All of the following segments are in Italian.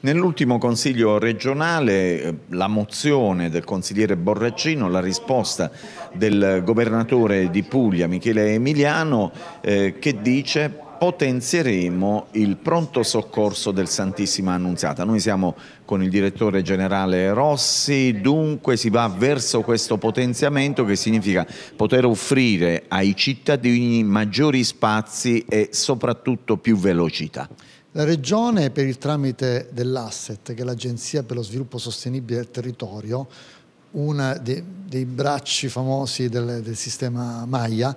Nell'ultimo consiglio regionale eh, la mozione del consigliere Borraccino, la risposta del governatore di Puglia Michele Emiliano eh, che dice potenzieremo il pronto soccorso del Santissima Annunziata. Noi siamo con il direttore generale Rossi, dunque si va verso questo potenziamento che significa poter offrire ai cittadini maggiori spazi e soprattutto più velocità. La Regione, per il tramite dell'Asset, che è l'Agenzia per lo Sviluppo Sostenibile del Territorio, uno dei, dei, bracci famosi del, del sistema Maia,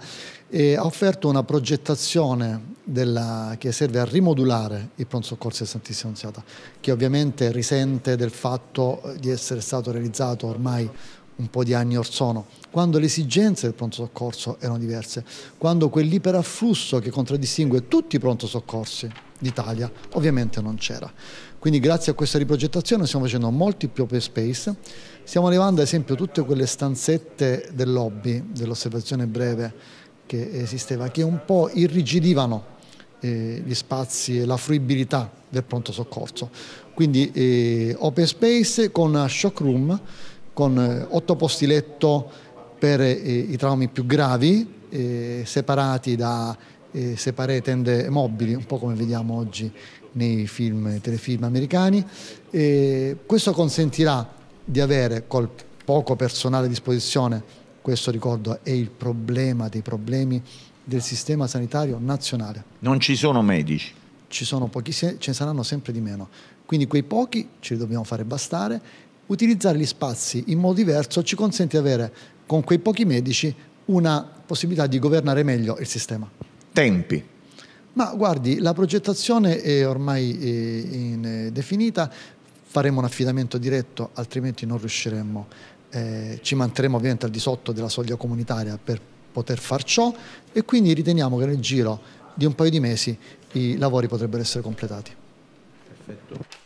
eh, ha offerto una progettazione della, che serve a rimodulare il pronto soccorso del Santissima Annunziata, che ovviamente risente del fatto di essere stato realizzato ormai un po' di anni or sono, quando le esigenze del pronto soccorso erano diverse, quando quell'iperafflusso che contraddistingue tutti i pronto soccorsi d'Italia, ovviamente non c'era. Quindi grazie a questa riprogettazione stiamo facendo molti più open space, stiamo arrivando ad esempio a tutte quelle stanzette del lobby, dell'osservazione breve che esisteva, che un po' irrigidivano eh, gli spazi e la fruibilità del pronto soccorso. Quindi eh, open space con shock room, con eh, otto posti letto per eh, i traumi più gravi, eh, separati da eh, separé tende mobili, un po' come vediamo oggi nei film, telefilm americani. E questo consentirà di avere col poco personale a disposizione, questo ricordo è il problema dei problemi del sistema sanitario nazionale. Non ci sono medici? Ci sono pochi, ce ne saranno sempre di meno. Quindi quei pochi ce li dobbiamo fare bastare. Utilizzare gli spazi in modo diverso ci consente di avere con quei pochi medici una possibilità di governare meglio il sistema tempi. Ma guardi, la progettazione è ormai eh, eh, definita, faremo un affidamento diretto, altrimenti non riusciremo, Eh, ci manterremo ovviamente al di sotto della soglia comunitaria per poter far ciò e quindi riteniamo che nel giro di un paio di mesi i lavori potrebbero essere completati. Perfetto.